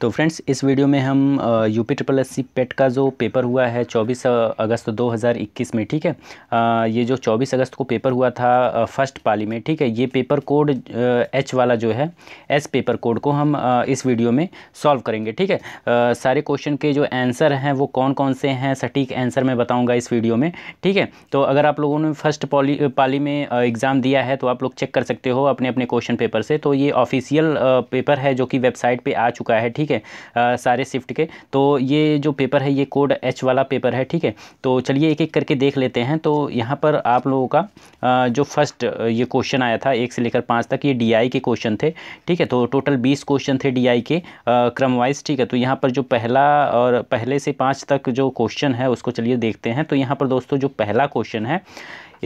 तो फ्रेंड्स इस वीडियो में हम U P triple S C PET का जो पेपर हुआ है 24 अगस्त 2021 में ठीक है आ, ये जो 24 अगस्त को पेपर हुआ था फर्स्ट पाली में ठीक है ये पेपर कोड एच वाला जो है एस पेपर कोड को हम आ, इस वीडियो में सॉल्व करेंगे ठीक है आ, सारे क्वेश्चन के जो आंसर हैं वो कौन कौन से हैं सटीक आंसर मैं बताऊँगा इस वीडियो में ठीक है तो अगर आप लोगों ने फर्स्ट पॉली पाली में एग्ज़ाम दिया है तो आप लोग चेक कर सकते हो अपने अपने क्वेश्चन पेपर से तो ये ऑफिशियल पेपर है जो कि वेबसाइट पर आ चुका है ठीक ठीक है सारे शिफ्ट के तो ये जो पेपर है ये कोड एच वाला पेपर है ठीक है तो चलिए एक एक करके देख लेते हैं तो यहाँ पर आप लोगों का जो फर्स्ट ये क्वेश्चन आया था एक से लेकर पाँच तक ये डी के क्वेश्चन थे ठीक है तो टोटल बीस क्वेश्चन थे डी के क्रम वाइज ठीक है तो यहाँ पर जो पहला और पहले से पाँच तक जो क्वेश्चन है उसको चलिए देखते हैं तो यहाँ पर दोस्तों जो पहला क्वेश्चन है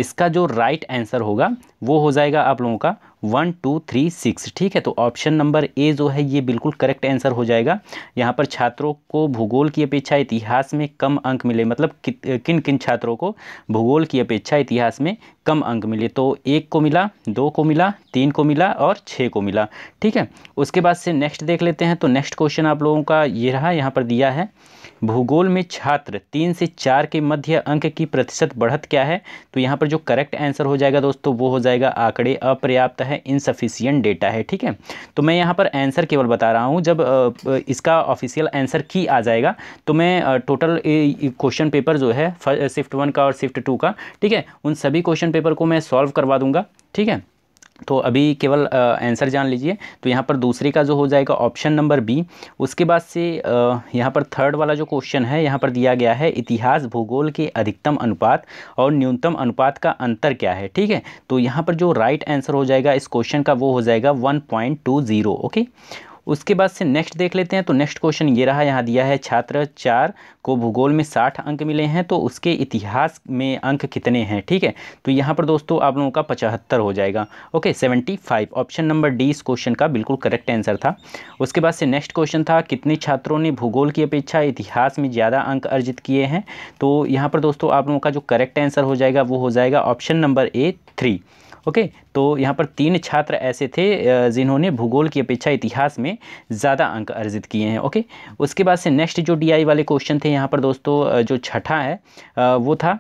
इसका जो राइट आंसर होगा वो हो जाएगा आप लोगों का वन टू थ्री सिक्स ठीक है तो ऑप्शन नंबर ए जो है ये बिल्कुल करेक्ट आंसर हो जाएगा यहाँ पर छात्रों को भूगोल की अपेक्षा इतिहास में कम अंक मिले मतलब कि, किन किन छात्रों को भूगोल की अपेक्षा इतिहास में कम अंक मिले तो एक को मिला दो को मिला तीन को मिला और छः को मिला ठीक है उसके बाद से नेक्स्ट देख लेते हैं तो नेक्स्ट क्वेश्चन आप लोगों का ये रहा यहाँ पर दिया है भूगोल में छात्र तीन से चार के मध्य अंक की प्रतिशत बढ़त क्या है तो यहाँ पर जो करेक्ट आंसर हो जाएगा दोस्तों वो हो जाएगा आंकड़े अपर्याप्त है इनसफिशियंट डेटा है ठीक है तो मैं यहाँ पर आंसर केवल बता रहा हूँ जब इसका ऑफिशियल आंसर की आ जाएगा तो मैं टोटल क्वेश्चन पेपर जो है शिफ्ट वन का और शिफ्ट टू का ठीक है उन सभी क्वेश्चन पेपर को मैं सॉल्व करवा दूंगा ठीक है तो अभी केवल आंसर जान लीजिए तो यहाँ पर दूसरे का जो हो जाएगा ऑप्शन नंबर बी उसके बाद से यहाँ पर थर्ड वाला जो क्वेश्चन है यहाँ पर दिया गया है इतिहास भूगोल के अधिकतम अनुपात और न्यूनतम अनुपात का अंतर क्या है ठीक है तो यहाँ पर जो राइट आंसर हो जाएगा इस क्वेश्चन का वो हो जाएगा one point two zero okay उसके बाद से नेक्स्ट देख लेते हैं तो नेक्स्ट क्वेश्चन ये रहा यहाँ दिया है छात्र चार को भूगोल में साठ अंक मिले हैं तो उसके इतिहास में अंक कितने हैं ठीक है तो यहाँ पर दोस्तों आप लोगों का पचहत्तर हो जाएगा okay seventy five option number D इस क्वेश्चन का बिल्कुल करेक्ट आंसर था उसके बाद से नेक्स्ट क्वेश्चन था कितने छात्रों ने भूगोल की अपेक्षा इतिहास में ज़्यादा अंक अर्जित किए हैं तो यहाँ पर दोस्तों आप लोगों का जो करेक्ट आंसर हो जाएगा वो हो जाएगा option number A three okay तो यहाँ पर तीन छात्र ऐसे थे जिन्होंने भूगोल की अपेक्षा इतिहास में ज़्यादा अंक अर्जित किए हैं ओके उसके बाद से नेक्स्ट जो डी वाले क्वेश्चन थे यहाँ पर दोस्तों जो छठा है वो था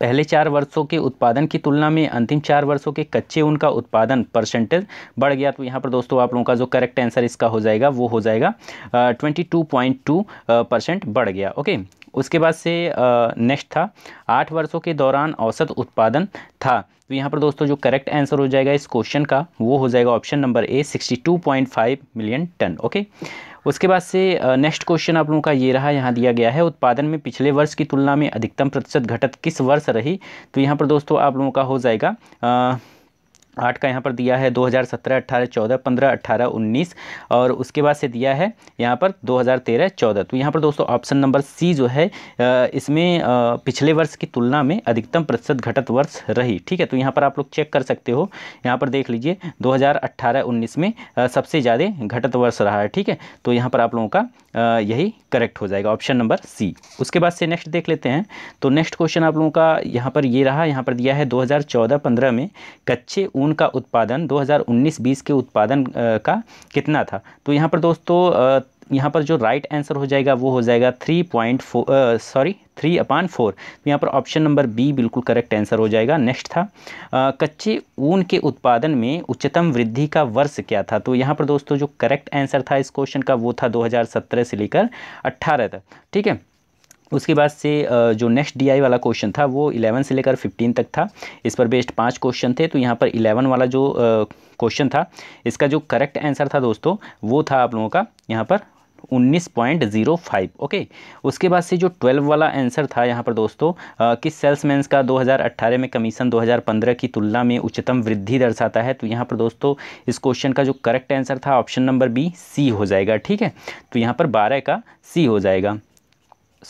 पहले चार वर्षों के उत्पादन की तुलना में अंतिम चार वर्षों के कच्चे उनका उत्पादन परसेंटेज बढ़ गया तो यहाँ पर दोस्तों आप लोगों का जो करेक्ट आंसर इसका हो जाएगा वो हो जाएगा twenty two point two percent बढ़ गया ओके उसके बाद से नेक्स्ट था आठ वर्षों के दौरान औसत उत्पादन था तो यहाँ पर दोस्तों जो करेक्ट आंसर हो जाएगा इस क्वेश्चन का वो हो जाएगा option number A 62.5 million tonne okay उसके बाद से नेक्स्ट क्वेश्चन आप लोगों का ये रहा यहाँ दिया गया है उत्पादन में पिछले वर्ष की तुलना में अधिकतम प्रतिशत घटत किस वर्ष रही तो यहाँ पर दोस्तों आप लोगों का हो जाएगा आ, आठ का यहाँ पर दिया है 2017, 18, 14, 15, 18, 19 और उसके बाद से दिया है यहाँ पर 2013, 14 तो यहाँ पर दोस्तों ऑप्शन नंबर सी जो है इसमें पिछले वर्ष की तुलना में अधिकतम प्रतिशत घटत वर्ष रही ठीक है तो यहाँ पर आप लोग चेक कर सकते हो यहाँ पर देख लीजिए 2018, 19 में सबसे ज़्यादा घटत वर्ष रहा है ठीक है तो यहाँ पर आप लोगों का यही करेक्ट हो जाएगा ऑप्शन नंबर सी उसके बाद से नेक्स्ट देख लेते हैं तो नेक्स्ट क्वेश्चन आप लोगों का यहाँ पर ये रहा यहाँ पर दिया है 2014-15 में कच्चे ऊन का उत्पादन 2019-20 के उत्पादन का कितना था तो यहाँ पर दोस्तों यहाँ पर जो राइट right आंसर हो जाएगा वो हो जाएगा three point four sorry three अपान फोर तो यहाँ पर ऑप्शन नंबर बी बिल्कुल करेक्ट आंसर हो जाएगा नेक्स्ट था आ, कच्चे ऊन के उत्पादन में उच्चतम वृद्धि का वर्ष क्या था तो यहाँ पर दोस्तों जो करेक्ट आंसर था इस क्वेश्चन का वो था 2017 से लेकर 18 तक ठीक है उसके बाद से जो नेक्स्ट डीआई वाला क्वेश्चन था वो इलेवन से लेकर फिफ्टीन तक था इस पर बेस्ड पांच क्वेश्चन थे तो यहाँ पर इलेवन वाला जो क्वेश्चन था इसका जो करेक्ट आंसर था दोस्तों वो था आप लोगों का यहाँ पर 19.05 ओके उसके बाद से जो 12 वाला आंसर था यहाँ पर दोस्तों कि सेल्समैन्स का 2018 में कमीशन 2015 की तुलना में उच्चतम वृद्धि दर्शाता है तो यहाँ पर दोस्तों इस क्वेश्चन का जो करेक्ट आंसर था ऑप्शन नंबर बी सी हो जाएगा ठीक है तो यहाँ पर बारह का सी हो जाएगा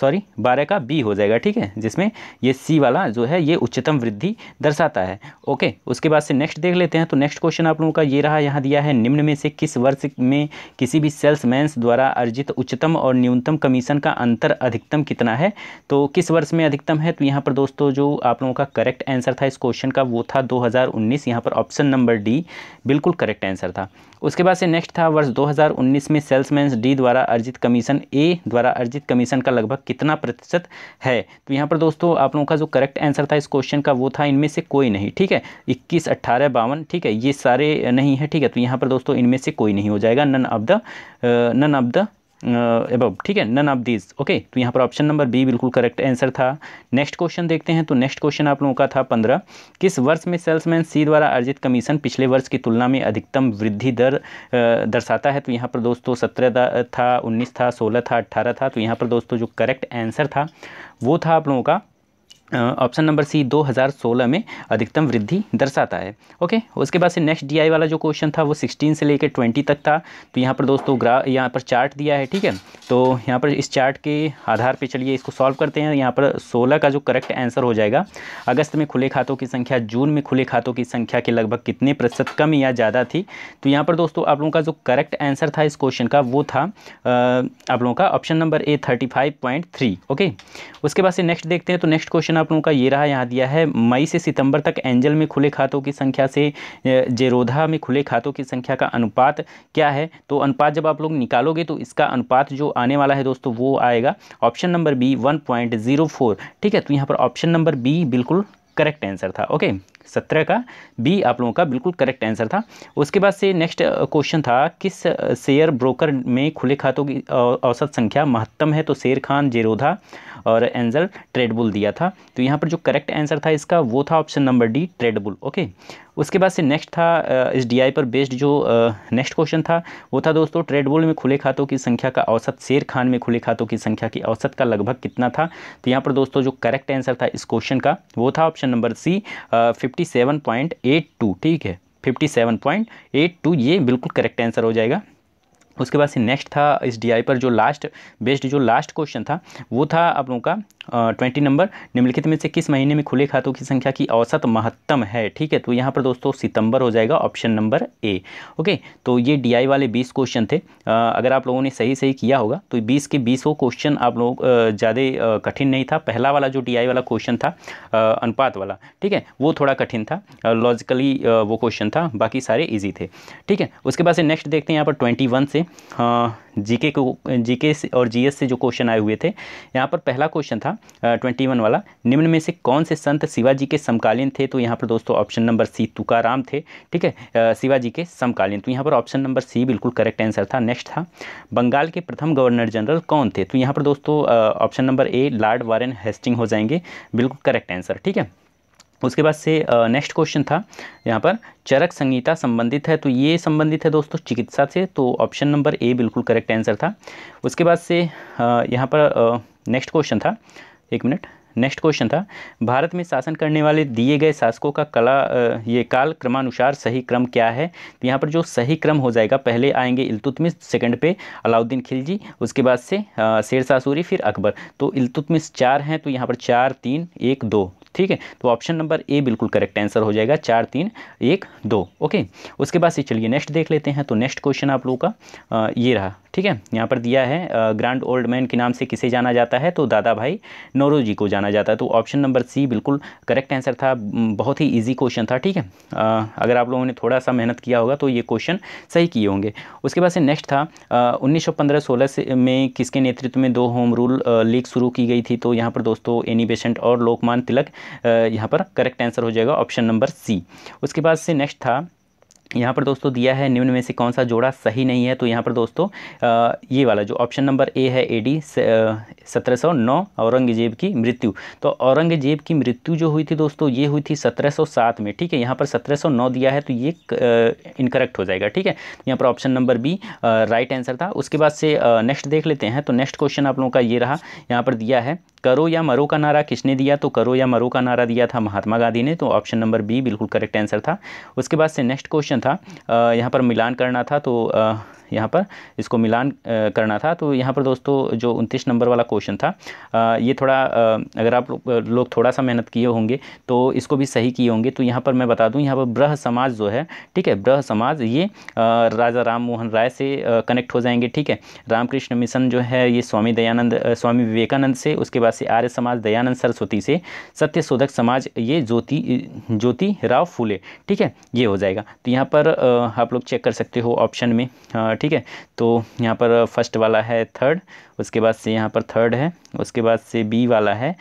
सॉरी बारह का बी हो जाएगा ठीक है जिसमें ये सी वाला जो है ये उच्चतम वृद्धि दर्शाता है ओके उसके बाद से नेक्स्ट देख लेते हैं तो नेक्स्ट क्वेश्चन आप लोगों का ये रहा यहाँ दिया है निम्न में से किस वर्ष में किसी भी मैंस द्वारा अर्जित उच्चतम और न्यूनतम कमीशन का अंतर अधिकतम कितना है तो किस वर्ष में अधिकतम है तो यहाँ पर दोस्तों जो आप लोगों का करेक्ट आंसर था इस क्वेश्चन का वो था उन्नीस यहाँ पर ऑप्शन नंबर डी बिल्कुल करेक्ट आंसर था उसके बाद से नेक्स्ट था वर्ष 2019 में सेल्समैन डी द्वारा अर्जित कमीशन ए द्वारा अर्जित कमीशन का लगभग कितना प्रतिशत है तो यहाँ पर दोस्तों आप लोगों का जो करेक्ट आंसर था इस क्वेश्चन का वो था इनमें से कोई नहीं ठीक है इक्कीस अट्ठारह बावन ठीक है ये सारे नहीं है ठीक है तो यहाँ पर दोस्तों इनमें से कोई नहीं हो जाएगा none of the none of the above ठीक है नन ऑफ दीज ओके तो यहाँ पर ऑप्शन नंबर बी बिल्कुल करेक्ट आंसर था नेक्स्ट क्वेश्चन देखते हैं तो नेक्स्ट क्वेश्चन आप लोगों का था पंद्रह किस वर्ष में सेल्समैन सी द्वारा अर्जित कमीशन पिछले वर्ष की तुलना में अधिकतम वृद्धि दर दर्शाता है तो यहाँ पर दोस्तों सत्रह था उन्नीस था सोलह था अट्ठारह था तो यहाँ पर दोस्तों जो करेक्ट आंसर था वो था आप लोगों का ऑप्शन नंबर सी 2016 में अधिकतम वृद्धि दर्शाता है ओके उसके बाद से नेक्स्ट डीआई वाला जो क्वेश्चन था वो 16 से लेकर 20 तक था तो यहाँ पर दोस्तों ग्रा यहाँ पर चार्ट दिया है ठीक है तो यहाँ पर इस चार्ट के आधार पे चलिए इसको सॉल्व करते हैं यहाँ पर 16 का जो करेक्ट आंसर हो जाएगा अगस्त में खुले खातों की संख्या जून में खुले खातों की संख्या के लगभग कितने प्रतिशत कम या ज़्यादा थी तो यहाँ पर दोस्तों आप लोगों का जो करेक्ट आंसर था इस क्वेश्चन का वो था आप लोगों का option number A thirty okay उसके बाद से नेक्स्ट देखते हैं तो नेक्स्ट क्वेश्चन आप लोगों का ये रहा यहाँ दिया है मई से सितंबर तक एंजल में खुले खातों की संख्या से जेरोधा में खुले खातों की संख्या का अनुपात क्या है तो अनुपात जब आप लोग निकालोगे तो इसका अनुपात जो आने वाला है दोस्तों वो आएगा ऑप्शन नंबर बी वन ठीक है तो यहाँ पर ऑप्शन नंबर बी बिल्कुल करेक्ट आंसर था ओके सत्रह का बी आप लोगों का बिल्कुल करेक्ट आंसर था उसके बाद से नेक्स्ट क्वेश्चन था किस शेयर ब्रोकर में खुले खातों की औसत संख्या महत्तम है तो शेर खान जेरोधा और एंजल ट्रेडबुल दिया था तो यहाँ पर जो करेक्ट आंसर था इसका वो था ऑप्शन नंबर डी ट्रेडबुल ओके उसके बाद से नेक्स्ट था इस डी पर बेस्ड जो नेक्स्ट क्वेश्चन था वो था दोस्तों ट्रेडबुल में खुले खातों की संख्या का औसत शेर खान में खुले खातों की संख्या की औसत का लगभग कितना था तो यहाँ पर दोस्तों जो करेक्ट आंसर था इस क्वेश्चन का वो था option number C fifty fifty seven point eight two ठीक है fifty seven point eight two ये बिल्कुल करेक्ट आंसर हो जाएगा उसके बाद से नेक्स्ट था इस डीआई पर जो लास्ट बेस्ट जो लास्ट क्वेश्चन था वो था आप लोगों का ट्वेंटी नंबर निम्नलिखित में से किस महीने में खुले खातों की संख्या की औसत महत्तम है ठीक है तो यहाँ पर दोस्तों सितंबर हो जाएगा ऑप्शन नंबर ए ओके तो ये डीआई वाले बीस क्वेश्चन थे आ, अगर आप लोगों ने सही सही किया होगा तो बीस के बीसों क्वेश्चन आप लोग ज़्यादा कठिन नहीं था पहला वाला जो डी वाला क्वेश्चन था अनुपात वाला ठीक है वो थोड़ा कठिन था लॉजिकली वो क्वेश्चन था बाकी सारे ईजी थे ठीक है उसके बाद से नेक्स्ट देखते हैं यहाँ पर ट्वेंटी से हाँ। जीके को जीके से और जीएस से जो क्वेश्चन आए हुए थे यहाँ पर पहला क्वेश्चन था ट्वेंटी वन वाला निम्न में से कौन से संत शिवाजी के समकालीन थे तो यहाँ पर दोस्तों ऑप्शन नंबर सी तुकाराम थे ठीक है शिवाजी के समकालीन तो यहाँ पर ऑप्शन नंबर सी बिल्कुल करेक्ट आंसर था नेक्स्ट था बंगाल के प्रथम गवर्नर जनरल कौन थे तो यहाँ पर दोस्तों option number A Lord Warren Hasting हो जाएंगे बिल्कुल करेक्ट आंसर ठीक है उसके बाद से नेक्स्ट क्वेश्चन था यहाँ पर चरक संगीता संबंधित है तो ये संबंधित है दोस्तों चिकित्सा से तो ऑप्शन नंबर ए बिल्कुल करेक्ट आंसर था उसके बाद से यहाँ पर नेक्स्ट क्वेश्चन था एक मिनट नेक्स्ट क्वेश्चन था भारत में शासन करने वाले दिए गए शासकों का कला ये काल क्रमानुसार सही क्रम क्या है तो यहाँ पर जो सही क्रम हो जाएगा पहले आएंगे इलतुतमिस सेकंड पे अलाउद्दीन खिलजी उसके बाद से शेर सासूरी फिर अकबर तो इलतुतमिस चार हैं तो यहाँ पर चार तीन एक दो ठीक है तो ऑप्शन नंबर ए बिल्कुल करेक्ट आंसर हो जाएगा चार तीन एक दो ओके उसके बाद से चलिए नेक्स्ट देख लेते हैं तो नेक्स्ट क्वेश्चन आप लोगों का ये रहा ठीक है यहाँ पर दिया है ग्रैंड ओल्ड मैन के नाम से किसे जाना जाता है तो दादा भाई जी को जाना जाता है तो ऑप्शन नंबर सी बिल्कुल करेक्ट आंसर था बहुत ही ईजी क्वेश्चन था ठीक है अगर आप लोगों ने थोड़ा सा मेहनत किया होगा तो ये क्वेश्चन सही किए होंगे उसके बाद से नेक्स्ट था उन्नीस सौ से में किसके नेतृत्व में दो होम रूल लीग शुरू की गई थी तो यहाँ पर दोस्तों एनी बेसेंट और लोकमान तिलक यहाँ पर करेक्ट आंसर हो जाएगा ऑप्शन नंबर सी उसके बाद से नेक्स्ट था यहाँ पर दोस्तों दिया है निम्न में से कौन सा जोड़ा सही नहीं है तो यहाँ पर दोस्तों ये वाला जो ऑप्शन नंबर ए है ए डी 1709 औरंगजेब की मृत्यु तो औरंगजेब की मृत्यु जो हुई थी दोस्तों ये हुई थी 1707 में ठीक है यहाँ पर 1709 दिया है तो ये इनकरेक्ट हो जाएगा ठीक है यहाँ पर option number B right answer था उसके बाद से नेक्स्ट देख लेते हैं तो नेक्स्ट क्वेश्चन आप लोगों का ये रहा यहाँ पर दिया है करो या मरो का नारा किसने दिया तो करो या मरो का नारा दिया था महात्मा गांधी ने तो ऑप्शन नंबर बी बिल्कुल करेक्ट आंसर था उसके बाद से नेक्स्ट क्वेश्चन था यहाँ पर मिलान करना था तो यहाँ पर इसको मिलान करना था तो यहाँ पर दोस्तों जो उनतीस नंबर वाला क्वेश्चन था ये थोड़ा अगर आप लोग थोड़ा सा मेहनत किए होंगे तो इसको भी सही किए होंगे तो यहाँ पर मैं बता दूँ यहाँ पर ब्रह समाज जो है ठीक है ब्रह समाज ये राजा राम मोहन राय से कनेक्ट हो जाएंगे ठीक है रामकृष्ण मिशन जो है ये स्वामी दयानंद स्वामी विवेकानंद से उसके बाद से आर्य समाज दयानंद सरस्वती से सत्य शोधक समाज ये ज्योति ज्योति राव फूले ठीक है ये हो जाएगा तो यहाँ पर आप लोग चेक कर सकते हो ऑप्शन में ठीक है तो यहाँ पर फर्स्ट वाला है थर्ड उसके बाद से यहाँ पर थर्ड है उसके बाद से बी वाला है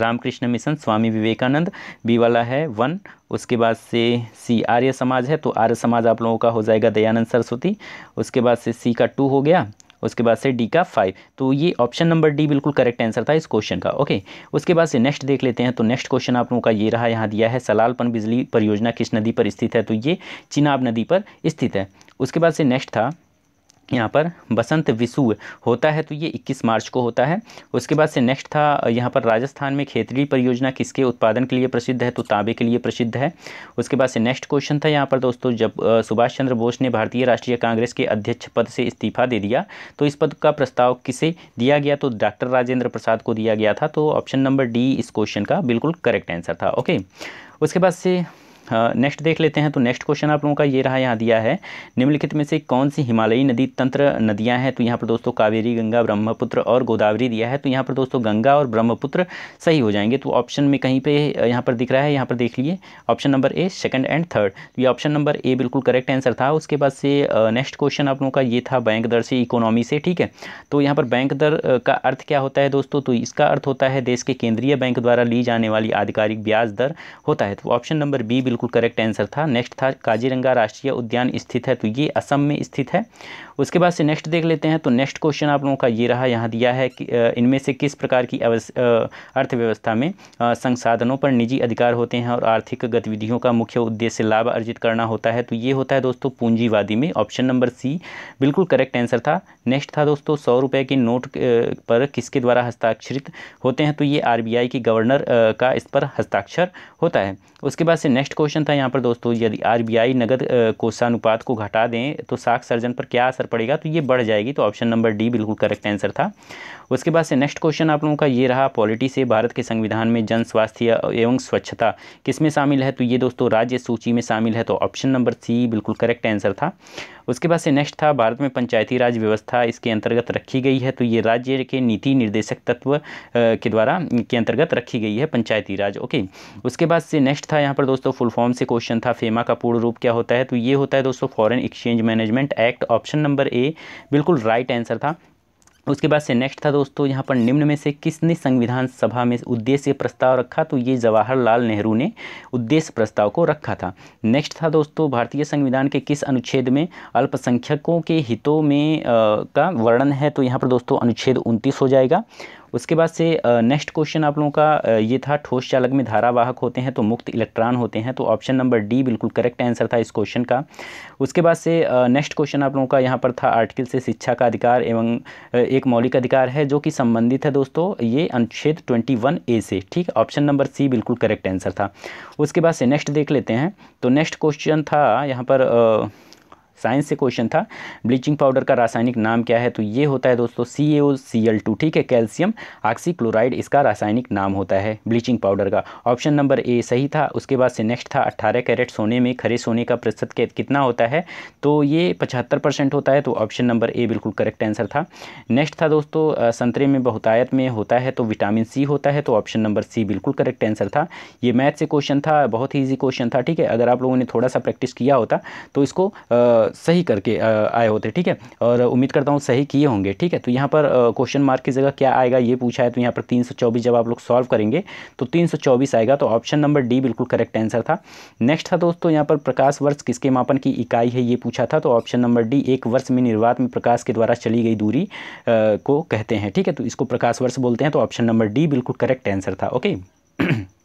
रामकृष्ण मिशन स्वामी विवेकानंद बी वाला है वन उसके बाद से सी आर्य समाज है तो आर्य समाज आप लोगों का हो जाएगा दयानंद सरस्वती उसके बाद से सी का टू हो गया उसके बाद से डी का फाइव तो ये ऑप्शन नंबर डी बिल्कुल करेक्ट आंसर था इस क्वेश्चन का ओके उसके बाद से नेक्स्ट देख लेते हैं तो नेक्स्ट क्वेश्चन आप लोगों का ये रहा यहाँ दिया है सलालपन बिजली परियोजना किस नदी पर स्थित है तो ये चिनाब नदी पर स्थित है उसके बाद से नेक्स्ट था यहाँ पर बसंत विसु होता है तो ये 21 मार्च को होता है उसके बाद से नेक्स्ट था यहाँ पर राजस्थान में खेतरी परियोजना किसके उत्पादन के लिए प्रसिद्ध है तो तांबे के लिए प्रसिद्ध है उसके बाद से नेक्स्ट क्वेश्चन था यहाँ पर दोस्तों जब सुभाष चंद्र बोस ने भारतीय राष्ट्रीय कांग्रेस के अध्यक्ष पद से इस्तीफा दे दिया तो इस पद का प्रस्ताव किसे दिया गया तो डॉक्टर राजेंद्र प्रसाद को दिया गया था तो ऑप्शन नंबर डी इस क्वेश्चन का बिल्कुल करेक्ट आंसर था ओके उसके बाद से नेक्स्ट हाँ, देख लेते हैं तो नेक्स्ट क्वेश्चन आप लोगों का ये रहा यहाँ दिया है निम्नलिखित में से कौन सी हिमालयी नदी तंत्र नदियाँ हैं तो यहाँ पर दोस्तों कावेरी गंगा ब्रह्मपुत्र और गोदावरी दिया है तो यहाँ पर दोस्तों गंगा और ब्रह्मपुत्र सही हो जाएंगे तो ऑप्शन में कहीं पर यहाँ पर दिख रहा है यहाँ पर देख लिए option number A second and third तो ये ऑप्शन नंबर ए बिल्कुल करेक्ट आंसर था उसके बाद से नेक्स्ट क्वेश्चन आप लोगों का ये था बैंक दर से इकोनॉमी से ठीक है तो यहाँ पर बैंक दर का अर्थ क्या होता है दोस्तों तो इसका अर्थ होता है देश के केंद्रीय बैंक द्वारा ली जाने वाली आधिकारिक ब्याज दर होता है तो ऑप्शन नंबर बी बिल्कुल बिल्कुल करेक्ट आंसर था नेक्स्ट था काजीरंगा राष्ट्रीय उद्यान स्थित है तो ये असम में स्थित है उसके बाद से नेक्स्ट देख लेते हैं तो नेक्स्ट क्वेश्चन आप लोगों का ये रहा यहाँ दिया है कि इनमें से किस प्रकार की अर्थव्यवस्था में संसाधनों पर निजी अधिकार होते हैं और आर्थिक गतिविधियों का मुख्य उद्देश्य लाभ अर्जित करना होता है तो ये होता है दोस्तों पूंजीवादी में ऑप्शन नंबर सी बिल्कुल करेक्ट आंसर था नेक्स्ट था दोस्तों सौ रुपये के नोट पर किसके द्वारा हस्ताक्षरित होते हैं तो ये आरबीआई की गवर्नर का इस पर हस्ताक्षर होता है उसके बाद से नेक्स्ट क्वेश्चन क्वेश्चन था यहाँ पर दोस्तों यदि आरबीआई नगद कोषानुपात को घटा दें तो साख सर्जन पर क्या असर पड़ेगा तो ये बढ़ जाएगी तो ऑप्शन नंबर डी बिल्कुल करेक्ट आंसर था उसके बाद से नेक्स्ट क्वेश्चन आप लोगों का ये रहा पॉलिटी से भारत के संविधान में जन स्वास्थ्य एवं स्वच्छता किस में शामिल है तो ये दोस्तों राज्य सूची में शामिल है तो ऑप्शन नंबर सी बिल्कुल करेक्ट आंसर था उसके बाद से नेक्स्ट था भारत में पंचायती राज व्यवस्था इसके अंतर्गत रखी गई है तो ये राज्य के नीति निर्देशक तत्व के द्वारा के अंतर्गत रखी गई है पंचायती राज ओके उसके बाद से नेक्स्ट था यहाँ पर दोस्तों फुल फॉर्म से क्वेश्चन था फेमा का पूर्ण रूप क्या होता है तो ये होता है दोस्तों foreign exchange management act option number A बिल्कुल राइट आंसर था उसके बाद से नेक्स्ट था दोस्तों यहाँ पर निम्न में से किसने संविधान सभा में उद्देश्य प्रस्ताव रखा तो ये जवाहरलाल नेहरू ने उद्देश्य प्रस्ताव को रखा था नेक्स्ट था दोस्तों भारतीय संविधान के किस अनुच्छेद में अल्पसंख्यकों के हितों में आ, का वर्णन है तो यहाँ पर दोस्तों अनुच्छेद उनतीस हो जाएगा उसके बाद से नेक्स्ट क्वेश्चन आप लोगों का ये था ठोस चालक में धारावाहक होते हैं तो मुक्त इलेक्ट्रॉन होते हैं तो ऑप्शन नंबर डी बिल्कुल करेक्ट आंसर था इस क्वेश्चन का उसके बाद से नेक्स्ट क्वेश्चन आप लोगों का यहाँ पर था आर्टिकल से शिक्षा का अधिकार एवं एक मौलिक अधिकार है जो कि संबंधित है दोस्तों ये अनुच्छेद ट्वेंटी ए से ठीक ऑप्शन नंबर सी बिल्कुल करेक्ट आंसर था उसके बाद से नेक्स्ट देख लेते हैं तो नेक्स्ट क्वेश्चन था यहाँ पर साइंस से क्वेश्चन था ब्लीचिंग पाउडर का रासायनिक नाम क्या है तो ये होता है दोस्तों सी ए ओ सी एल टू ठीक है कैल्शियम ऑक्सीक्लोराइड इसका रासायनिक नाम होता है ब्लीचिंग पाउडर का ऑप्शन नंबर ए सही था उसके बाद से नेक्स्ट था अट्ठारह कैरेट सोने में खरे सोने का प्रतिशत कितना होता है तो ये पचहत्तर परसेंट होता है तो ऑप्शन नंबर ए बिल्कुल करेक्ट आंसर था नेक्स्ट था दोस्तों संतरे में बहुतायत में होता है तो विटामिन सी होता है तो ऑप्शन नंबर सी बिल्कुल करेक्ट आंसर था ये मैथ से क्वेश्चन था बहुत ही ईजी क्वेश्चन था ठीक है अगर आप लोगों ने थोड़ा सा प्रैक्टिस किया होता तो इसको सही करके आए होते ठीक है और उम्मीद करता हूँ सही किए होंगे ठीक है तो यहाँ पर क्वेश्चन मार्क की जगह क्या आएगा ये पूछा है तो यहाँ पर 324 जब आप लोग सॉल्व करेंगे तो 324 आएगा तो ऑप्शन नंबर डी बिल्कुल करेक्ट आंसर था नेक्स्ट था दोस्तों यहाँ पर प्रकाश वर्ष किसके मापन की इकाई है ये पूछा था तो ऑप्शन नंबर डी एक वर्ष में निर्वात में प्रकाश के द्वारा चली गई दूरी को कहते हैं ठीक है तो इसको प्रकाश वर्ष बोलते हैं तो ऑप्शन नंबर डी बिल्कुल करेक्ट आंसर था ओके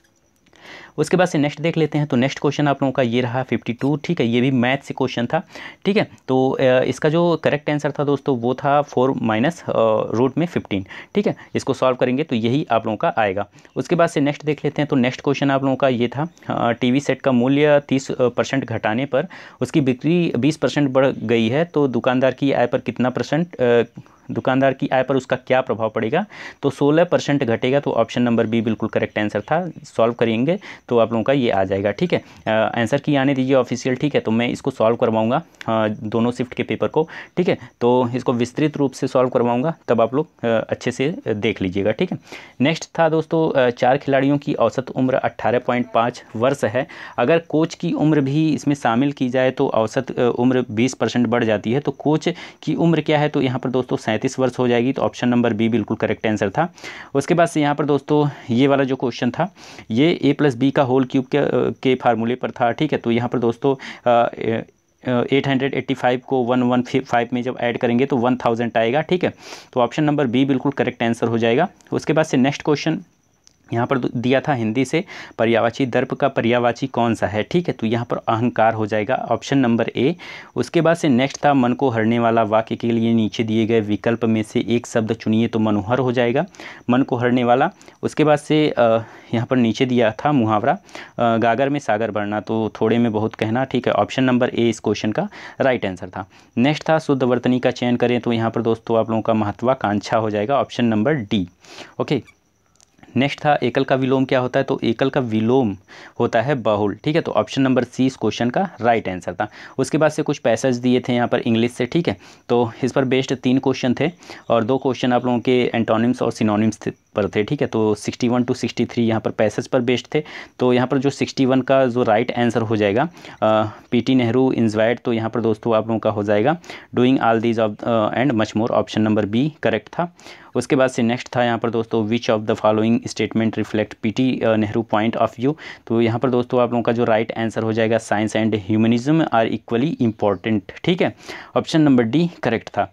उसके बाद से नेक्स्ट देख लेते हैं तो नेक्स्ट क्वेश्चन आप लोगों का ये रहा फिफ्टी टू ठीक है ये भी मैथ से क्वेश्चन था ठीक है तो इसका जो करेक्ट आंसर था दोस्तों वो था फोर माइनस रूट में फिफ्टीन ठीक है इसको सॉल्व करेंगे तो यही आप लोगों का आएगा उसके बाद से नेक्स्ट देख लेते हैं तो नेक्स्ट क्वेश्चन आप लोगों का ये था टी सेट का मूल्य तीस परसेंट घटाने पर उसकी बिक्री बीस परसेंट बढ़ गई है तो दुकानदार की आय पर कितना परसेंट दुकानदार की आय पर उसका क्या प्रभाव पड़ेगा तो सोलह परसेंट घटेगा तो ऑप्शन नंबर बी बिल्कुल करेक्ट आंसर था सॉल्व करेंगे तो आप लोगों का ये आ जाएगा ठीक है आंसर की आने दीजिए ऑफिशियल ठीक है तो मैं इसको सॉल्व करवाऊँगा दोनों शिफ्ट के पेपर को ठीक है तो इसको विस्तृत रूप से सॉल्व करवाऊँगा तब आप लोग अच्छे से देख लीजिएगा ठीक है नेक्स्ट था दोस्तों चार खिलाड़ियों की औसत उम्र अट्ठारह वर्ष है अगर कोच की उम्र भी इसमें शामिल की जाए तो औसत उम्र बीस परसेंट बढ़ जाती है तो कोच की उम्र क्या है तो यहाँ पर दोस्तों पैंतीस वर्ष हो जाएगी तो ऑप्शन नंबर बी बिल्कुल करेक्ट आंसर था उसके बाद से यहाँ पर दोस्तों ये वाला जो क्वेश्चन था ये ए प्लस बी का होल क्यूब के, के फार्मूले पर था ठीक है तो यहाँ पर दोस्तों आ, ए, 885 को 115 में जब ऐड करेंगे तो 1000 आएगा ठीक है तो ऑप्शन नंबर बी बिल्कुल करेक्ट आंसर हो जाएगा उसके बाद से नेक्स्ट क्वेश्चन यहाँ पर दिया था हिंदी से पर्यावाची दर्प का पर्यावाची कौन सा है ठीक है तो यहाँ पर अहंकार हो जाएगा ऑप्शन नंबर ए उसके बाद से नेक्स्ट था मन को हरने वाला वाक्य के लिए नीचे दिए गए विकल्प में से एक शब्द चुनिए तो मनोहर हो जाएगा मन को हरने वाला उसके बाद से यहाँ पर नीचे दिया था मुहावरा गागर में सागर भरना तो थोड़े में बहुत कहना ठीक है ऑप्शन नंबर ए इस क्वेश्चन का राइट आंसर था नेक्स्ट था शुद्ध वर्तनी का चयन करें तो यहाँ पर दोस्तों आप लोगों का महत्वाकांक्षा हो जाएगा option number D okay next था एकल का विलोम क्या होता है तो एकल का विलोम होता है बाहुल ठीक है तो ऑप्शन नंबर सी इस क्वेश्चन का राइट आंसर था उसके बाद से कुछ पैसेज दिए थे यहाँ पर इंग्लिश से ठीक है तो इस पर बेस्ड तीन क्वेश्चन थे और दो क्वेश्चन आप लोगों के एंटोनिम्स और सिनोनिम्स थे पर थे ठीक है तो 61 टू 63 थ्री यहाँ पर पैसेज पर बेस्ड थे तो यहाँ पर जो 61 का जो राइट आंसर हो जाएगा पीटी नेहरू इंजवाइड तो यहाँ पर दोस्तों आप लोगों का हो जाएगा doing all these of and much more option number B correct था उसके बाद से नेक्स्ट था यहाँ पर दोस्तों which of the following statement reflect PT Nehru point of view तो यहाँ पर दोस्तों आप लोगों का जो राइट आंसर हो जाएगा science and humanism are equally important ठीक है ऑप्शन नंबर डी करेक्ट था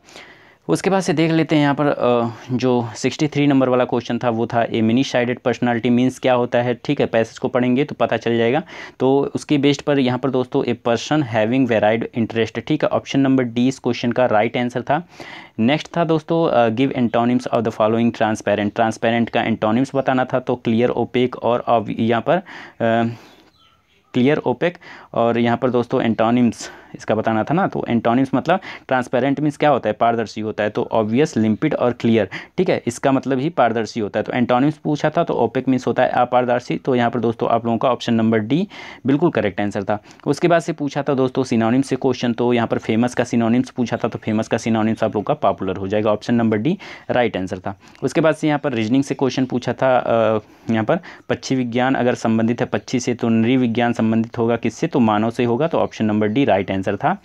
उसके बाद से देख लेते हैं यहाँ पर जो 63 नंबर वाला क्वेश्चन था वो था a many sided personality means क्या होता है ठीक है पैसेज को पढ़ेंगे तो पता चल जाएगा तो उसके बेस्ड पर यहाँ पर दोस्तों a person having varied interest ठीक है ऑप्शन नंबर डी इस क्वेश्चन का राइट right आंसर था नेक्स्ट था दोस्तों give antonyms of the following transparent transparent का एंटोनिम्स बताना था तो क्लियर ओपेक और यहाँ पर क्लियर ओपेक और यहाँ पर दोस्तों एंटोनिम्स इसका बताना था ना तो एंटोनिम्स मतलब ट्रांसपेरेंट मीन्स क्या होता है पारदर्शी होता है तो ऑब्वियस लिम्पिड और क्लियर ठीक है इसका मतलब ही पारदर्शी होता है तो एंटोनिम्स पूछा था तो ओपेक मीन्स होता है अपारदर्शी तो यहाँ पर दोस्तों आप लोगों का ऑप्शन नंबर डी बिल्कुल करेक्ट आंसर था उसके बाद से पूछा था दोस्तों सिनोनिम्स से क्वेश्चन तो यहाँ पर फेमस का सिनोनिम्स पूछा था तो फेमस का सिनोनिम्स आप लोग का पॉपुलर हो जाएगा option number D right answer था उसके बाद से यहाँ पर रीजनिंग से क्वेश्चन पूछा था यहाँ पर पक्षी विज्ञान अगर संबंधित है पक्षी से तो नृविज्ञान संबंधित होगा किससे तो मानव से होगा तो option number D right answer था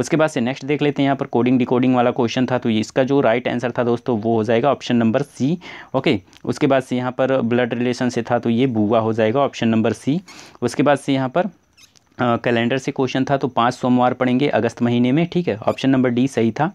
उसके बाद से नेक्स्ट देख लेते हैं यहाँ पर कोडिंग डिकोडिंग वाला क्वेश्चन था तो इसका जो राइट आंसर था दोस्तों वो हो जाएगा ऑप्शन नंबर सी ओके उसके बाद से यहाँ पर ब्लड रिलेशन से था तो ये बुआ हो जाएगा ऑप्शन नंबर सी उसके बाद से यहाँ पर कैलेंडर से क्वेश्चन था तो पाँच सोमवार पड़ेंगे अगस्त महीने में ठीक है ऑप्शन नंबर डी सही था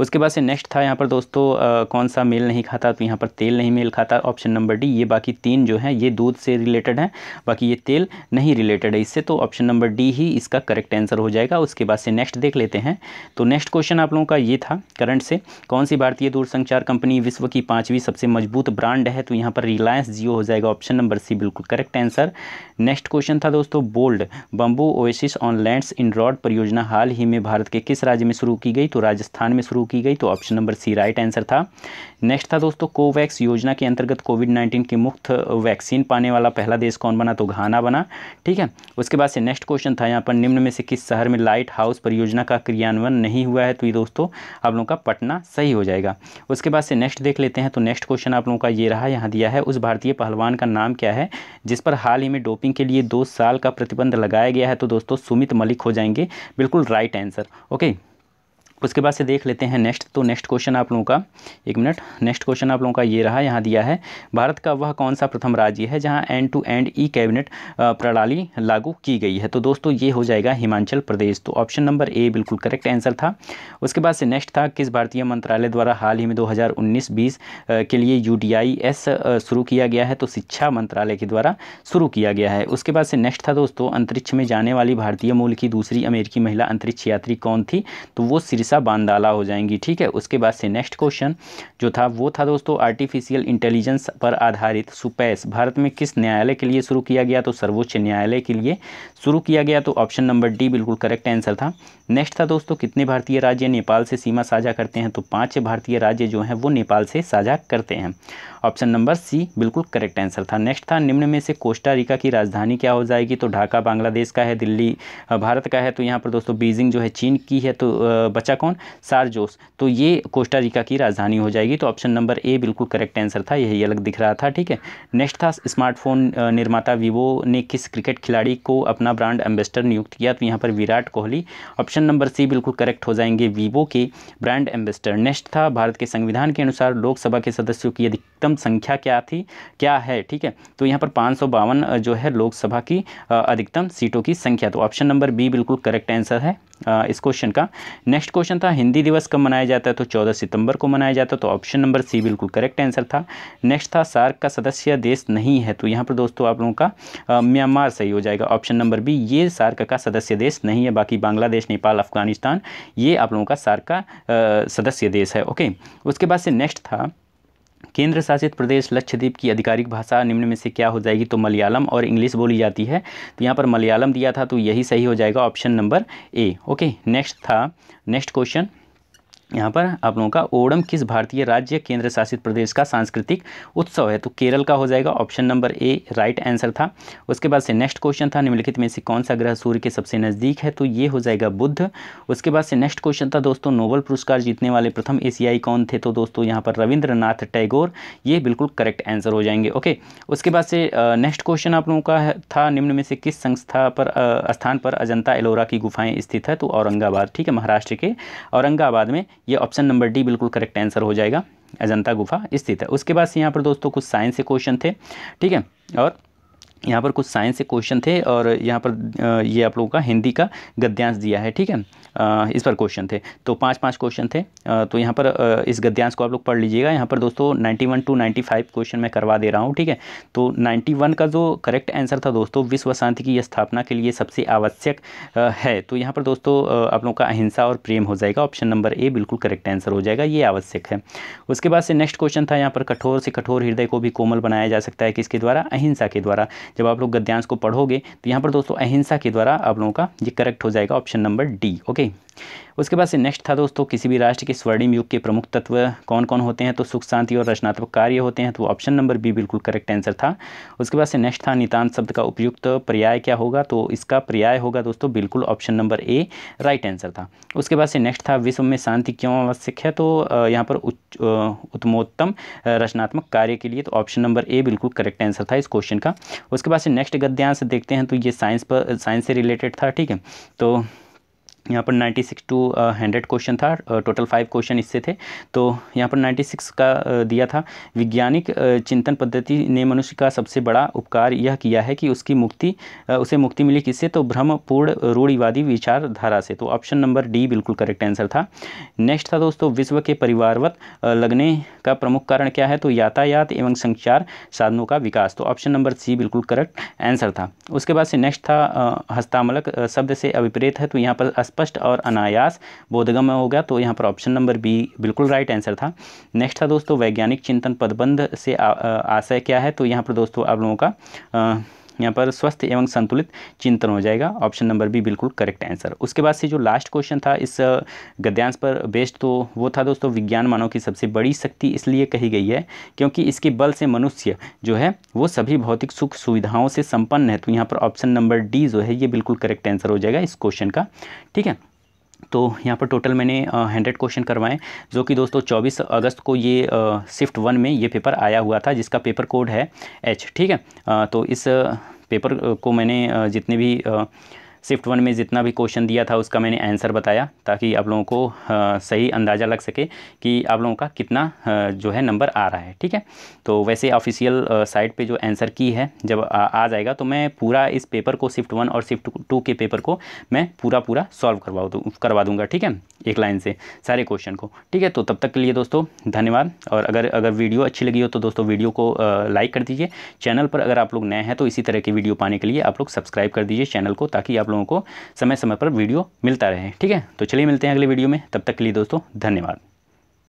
उसके बाद से नेक्स्ट था यहाँ पर दोस्तों आ, कौन सा मेल नहीं खाता तो यहाँ पर तेल नहीं मेल खाता ऑप्शन नंबर डी ये बाकी तीन जो है ये दूध से रिलेटेड है बाकी ये तेल नहीं रिलेटेड है इससे तो ऑप्शन नंबर डी ही इसका करेक्ट आंसर हो जाएगा उसके बाद से नेक्स्ट देख लेते हैं तो नेक्स्ट क्वेश्चन आप लोगों का ये था करंट से कौन सी भारतीय दूरसंचार कंपनी विश्व की पाँचवीं सबसे मजबूत ब्रांड है तो यहाँ पर रिलायंस जियो हो जाएगा ऑप्शन नंबर सी बिल्कुल करेक्ट आंसर नेक्स्ट क्वेश्चन था दोस्तों bold bamboo new oasis on lands in rod परियोजना हाल ही में भारत के किस राज्य में शुरू की गई तो राजस्थान में शुरू की गई तो option number C right answer था नेक्स्ट था दोस्तों कोवैक्स योजना के अंतर्गत कोविड नाइन्टीन की मुफ्त वैक्सीन पाने वाला पहला देश कौन बना तो घाना बना ठीक है उसके बाद से नेक्स्ट क्वेश्चन था यहाँ पर निम्न में से किस शहर में लाइट हाउस परियोजना का क्रियान्वयन नहीं हुआ है तो ये दोस्तों आप लोगों का पटना सही हो जाएगा उसके बाद से नेक्स्ट देख लेते हैं तो नेक्स्ट क्वेश्चन आप लोगों का ये रहा यहाँ दिया है उस भारतीय पहलवान का नाम क्या है जिस पर हाल ही में डोपिंग के लिए दो साल का प्रतिबंध लगाया गया है तो दोस्तों सुमित मलिक हो जाएंगे बिल्कुल राइट आंसर ओके उसके बाद से देख लेते हैं नेक्स्ट तो नेक्स्ट क्वेश्चन आप लोगों का एक मिनट नेक्स्ट क्वेश्चन आप लोगों का ये रहा यहाँ दिया है भारत का वह कौन सा प्रथम राज्य है जहाँ end to end e cabinet प्रणाली लागू की गई है तो दोस्तों ये हो जाएगा हिमाचल प्रदेश तो ऑप्शन नंबर ए बिल्कुल करेक्ट आंसर था उसके बाद से नेक्स्ट था किस भारतीय मंत्रालय द्वारा हाल ही में दो हज़ार के लिए यू एस शुरू किया गया है तो शिक्षा मंत्रालय के द्वारा शुरू किया गया है उसके बाद से नेक्स्ट था दोस्तों अंतरिक्ष में जाने वाली भारतीय मूल की दूसरी अमेरिकी महिला अंतरिक्ष यात्री कौन थी तो वो सिर हमेशा बांदाला हो जाएंगी ठीक है उसके बाद से नेक्स्ट क्वेश्चन जो था वो था दोस्तों आर्टिफिशियल इंटेलिजेंस पर आधारित सुपैस भारत में किस न्यायालय के लिए शुरू किया गया तो सर्वोच्च न्यायालय के लिए शुरू किया गया तो ऑप्शन नंबर डी बिल्कुल करेक्ट आंसर था नेक्स्ट था दोस्तों कितने भारतीय राज्य नेपाल से सीमा साझा करते हैं तो पाँच भारतीय राज्य जो हैं वो नेपाल से साझा करते हैं ऑप्शन नंबर सी बिल्कुल करेक्ट आंसर था नेक्स्ट था निम्न में से कोस्टारिका की राजधानी क्या हो जाएगी तो ढाका बांग्लादेश का है दिल्ली भारत का है तो यहाँ पर दोस्तों बीजिंग जो है चीन की है तो बचा कौन सारजोस तो ये कोस्टारिका की राजधानी हो जाएगी तो ऑप्शन नंबर ए बिल्कुल करेक्ट आंसर था यही अलग दिख रहा था ठीक है नेक्स्ट था स्मार्टफोन निर्माता वीवो ने किस क्रिकेट खिलाड़ी को अपना ब्रांड एम्बेसडर नियुक्त किया तो यहाँ पर Virat Kohli option number C बिल्कुल करेक्ट हो जाएंगे वीवो के ब्रांड एम्बेसडर नेक्स्ट था भारत के संविधान के अनुसार लोकसभा के सदस्यों की अधिकतम अधिकतम संख्या क्या थी क्या है ठीक है तो यहाँ पर पाँच जो है लोकसभा की अधिकतम सीटों की संख्या तो ऑप्शन नंबर बी बिल्कुल करेक्ट आंसर है इस क्वेश्चन का नेक्स्ट क्वेश्चन था हिंदी दिवस कब मनाया जाता है तो 14 सितंबर को मनाया जाता है तो ऑप्शन नंबर सी बिल्कुल करेक्ट आंसर था नेक्स्ट था सार्क का सदस्य देश नहीं है तो यहाँ पर दोस्तों आप लोगों का म्यांमार सही हो जाएगा ऑप्शन नंबर बी ये सार्क का सदस्य देश नहीं है बाकी बांग्लादेश नेपाल अफगानिस्तान ये आप लोगों का सार्क का सदस्य देश है ओके उसके बाद से नेक्स्ट था केंद्र शासित प्रदेश लक्षद्वीप की आधिकारिक भाषा निम्न में से क्या हो जाएगी तो मलयालम और इंग्लिश बोली जाती है तो यहाँ पर मलयालम दिया था तो यही सही हो जाएगा option number A okay next था नेक्स्ट क्वेश्चन यहाँ पर आप लोगों का ओणम किस भारतीय राज्य केंद्र शासित प्रदेश का सांस्कृतिक उत्सव है तो केरल का हो जाएगा option number A right answer था उसके बाद से नेक्स्ट क्वेश्चन था निम्नलिखित में से कौन सा ग्रह सूर्य के सबसे नज़दीक है तो ये हो जाएगा बुद्ध उसके बाद से नेक्स्ट क्वेश्चन था दोस्तों नोबल पुरस्कार जीतने वाले प्रथम एशियाई कौन थे तो दोस्तों यहाँ पर रविंद्रनाथ टैगोर ये बिल्कुल करेक्ट आंसर हो जाएंगे ओके उसके बाद से नेक्स्ट क्वेश्चन आप लोगों का था निम्न में से किस संस्था पर स्थान पर अजंता एलोरा की गुफाएँ स्थित है तो औरंगाबाद ठीक है महाराष्ट्र के औरंगाबाद में ये ऑप्शन नंबर डी बिल्कुल करेक्ट आंसर हो जाएगा अजंता गुफा स्थित है उसके बाद से यहाँ पर दोस्तों कुछ साइंस के क्वेश्चन थे ठीक है और यहाँ पर कुछ साइंस से क्वेश्चन थे और यहाँ पर ये आप लोगों का हिंदी का गद्यांश दिया है ठीक है इस पर क्वेश्चन थे तो पांच पांच क्वेश्चन थे तो यहाँ पर इस गद्यांश को आप लोग पढ़ लीजिएगा यहाँ पर दोस्तों ninety one to ninety five question मैं करवा दे रहा हूँ ठीक है तो नाइन्टी वन का जो करेक्ट आंसर था दोस्तों विश्व शांति की स्थापना के लिए सबसे आवश्यक है तो यहाँ पर दोस्तों आप लोगों का अहिंसा और प्रेम हो जाएगा ऑप्शन नंबर ए बिल्कुल करेक्ट आंसर हो जाएगा ये आवश्यक है उसके बाद से नेक्स्ट क्वेश्चन था यहाँ पर कठोर से कठोर हृदय को भी कोमल बनाया जा सकता है किसके द्वारा अहिंसा के द्वारा जब आप लोग गद्यांश को पढ़ोगे तो यहाँ पर दोस्तों अहिंसा के द्वारा आप लोगों का ये करेक्ट हो जाएगा ऑप्शन नंबर डी ओके उसके बाद से नेक्स्ट था दोस्तों किसी भी राष्ट्र के स्वर्णिम युग के प्रमुख तत्व कौन कौन होते हैं तो सुख शांति और रचनात्मक कार्य होते हैं तो ऑप्शन नंबर बी बिल्कुल करेक्ट आंसर था उसके बाद से नेक्स्ट था नितान शब्द का उपयुक्त पर्याय क्या होगा तो इसका पर्याय होगा दोस्तों बिल्कुल option number A right answer था उसके बाद से नेक्स्ट था विश्व में शांति क्यों आवश्यक है तो यहाँ पर उत्तमोत्तम रचनात्मक कार्य के लिए तो ऑप्शन नंबर ए बिल्कुल करेक्ट आंसर था इस क्वेश्चन का उसके बाद से नेक्स्ट गद्यांश देखते हैं तो ये साइंस पर साइंस से रिलेटेड था ठीक है तो यहाँ पर 96 टू हंड्रेड क्वेश्चन था टोटल फाइव क्वेश्चन इससे थे तो यहाँ पर 96 का uh, दिया था वैज्ञानिक uh, चिंतन पद्धति ने मनुष्य का सबसे बड़ा उपकार यह किया है कि उसकी मुक्ति uh, उसे मुक्ति मिली किससे तो भ्रमपूर्ण रूढ़िवादी विचारधारा से तो ऑप्शन नंबर डी बिल्कुल करेक्ट आंसर था नेक्स्ट था दोस्तों विश्व के परिवारवत लगने का प्रमुख कारण क्या है तो यातायात एवं संचार साधनों का विकास तो ऑप्शन नंबर सी बिल्कुल करेक्ट आंसर था उसके बाद से नेक्स्ट था हस्तामलक शब्द से अभिप्रेत है तो यहाँ पर स्पष्ट और अनायास बोधगम्य गया तो यहाँ पर ऑप्शन नंबर बी बिल्कुल राइट आंसर था नेक्स्ट था दोस्तों वैज्ञानिक चिंतन पदबंध से आशय क्या है तो यहाँ पर दोस्तों आप लोगों का यहाँ पर स्वस्थ एवं संतुलित चिंतन हो जाएगा ऑप्शन नंबर बी बिल्कुल करेक्ट आंसर उसके बाद से जो लास्ट क्वेश्चन था इस गद्यांश पर बेस्ड तो वो था दोस्तों विज्ञान मानव की सबसे बड़ी शक्ति इसलिए कही गई है क्योंकि इसके बल से मनुष्य जो है वो सभी भौतिक सुख सुविधाओं से संपन्न है तो यहाँ पर ऑप्शन नंबर डी जो है ये बिल्कुल करेक्ट आंसर हो जाएगा इस क्वेश्चन का ठीक है तो यहाँ पर टोटल मैंने हंड्रेड क्वेश्चन करवाएं जो कि दोस्तों 24 अगस्त को ये शिफ्ट वन में ये पेपर आया हुआ था जिसका पेपर कोड है एच ठीक है आ, तो इस पेपर को मैंने जितने भी आ, शिफ्ट वन में जितना भी क्वेश्चन दिया था उसका मैंने आंसर बताया ताकि आप लोगों को सही अंदाज़ा लग सके कि आप लोगों का कितना जो है नंबर आ रहा है ठीक है तो वैसे ऑफिशियल साइट पे जो आंसर की है जब आ जाएगा तो मैं पूरा इस पेपर को शिफ्ट वन और शिफ्ट टू के पेपर को मैं पूरा पूरा सॉल्व करवा दूँ करवा दूँगा ठीक है एक लाइन से सारे क्वेश्चन को ठीक है तो तब तक के लिए दोस्तों धन्यवाद और अगर अगर वीडियो अच्छी लगी हो तो दोस्तों वीडियो को लाइक कर दीजिए चैनल पर अगर आप लोग नए हैं तो इसी तरह की वीडियो पाने के लिए आप लोग सब्सक्राइब कर दीजिए चैनल को ताकि आप लोग लोगों को समय समय पर वीडियो मिलता रहे ठीक है तो चलिए मिलते हैं अगले वीडियो में तब तक के लिए दोस्तों धन्यवाद